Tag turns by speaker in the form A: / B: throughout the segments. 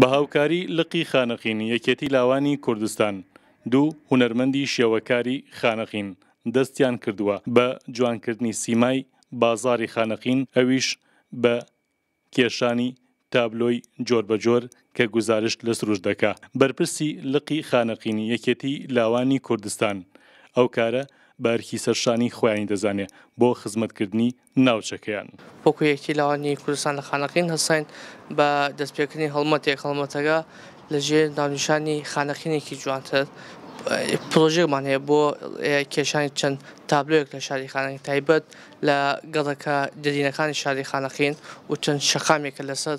A: بە هاوکاری لقی خانەقین یەکێتی لاوانی کوردستان دوو هوەرمەندی شێوەکاری خانەقین دەستیان کردووە بە جوانکردنی سیمای بازاری خانەقین ئەویش بە کێشانی تابلۆی جۆربەجۆر کە گزارشت لە سروش دەکا بەرپرسی لقی خانەقینی یەکێتی لاوانی کوردستان ئەو کارە بارکی سەرشانی خۆیانی دەزانێت بۆ خزمەتکردنی ناوچەکەیان وەکویەکی لاوانی کوردستان
B: لە خانەقین هەسین بە دەستپێکردنی هەڵمەتێک هەڵمەتەکە لەژێر ناونیشانی خانەخینێکی جوانتر پرۆژێکمان هەیە بۆ کێشانی چەند تابلۆیەک لە شاری خانەی تایبەت لە گەڵەکە دەدینەکانی شاری خانەخین و چەند شەقامێکە لەسەر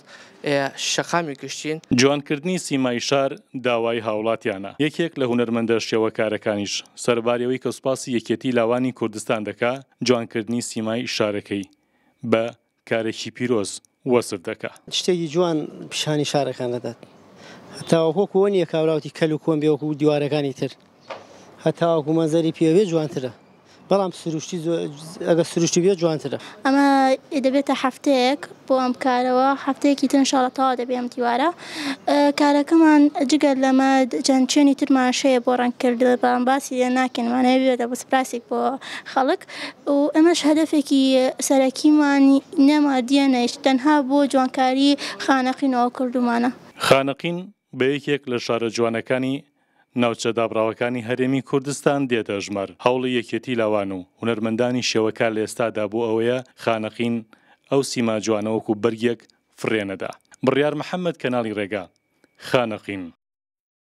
B: شەقامی گشتین
A: جوانکردنی سیمای شار داوای هاوڵاتیانە یەکێک لە هوەرمەندە شێوەکارەکانیش سەربارەوەی کە سوپاسی یەکێتی لاوانی کوردستان دەکا جوانکردنی سیمای شارەکەی بە کارێکی پیرۆز وەسف دەکات
C: شتێکی جوان پیشانی شارەکان دەدات. تاواکۆ نیە کاراوتی کەل و کۆم بێوەکو و دیوارەکانی تر هەتاواکو مەزەری پێوێ جوانترە بەڵام سروشتی ئەگە سروشتی بێ جوانترە
D: ئەمە دەبێتە هەفتەیەک بۆ ئەم کارەوە هەفتەیەکی تن شڵەتەوە دەبێم دیوارە کارەکەمان جگەر لەمە جەنچێنی ترماشەیە بۆ ڕەنکرد بەم باسی لێ ناکەنمانەوێتە بەسپاسێک بۆ خەڵک و ئەمەش هەدفێکی سەرەکیمانی نەمادیە نەیش تەنها بۆ جوانکاری خانەقینەوە کردومانە
A: خانەقین بە یەکێک لە شارە جوانەکانی ناوچە دابراوەکانی هەرێمی کوردستان دێتە ژمار هەوڵی یەکێتی لاوان و هوەرمەندانی شێوەکە لە ئێستادا بۆ ئەوەیە خانەقین ئەو سیما جوانەوەکو بەرگێک فرێنەدا بڕیار محەممەد کەناڵی ڕێگا خانەقین.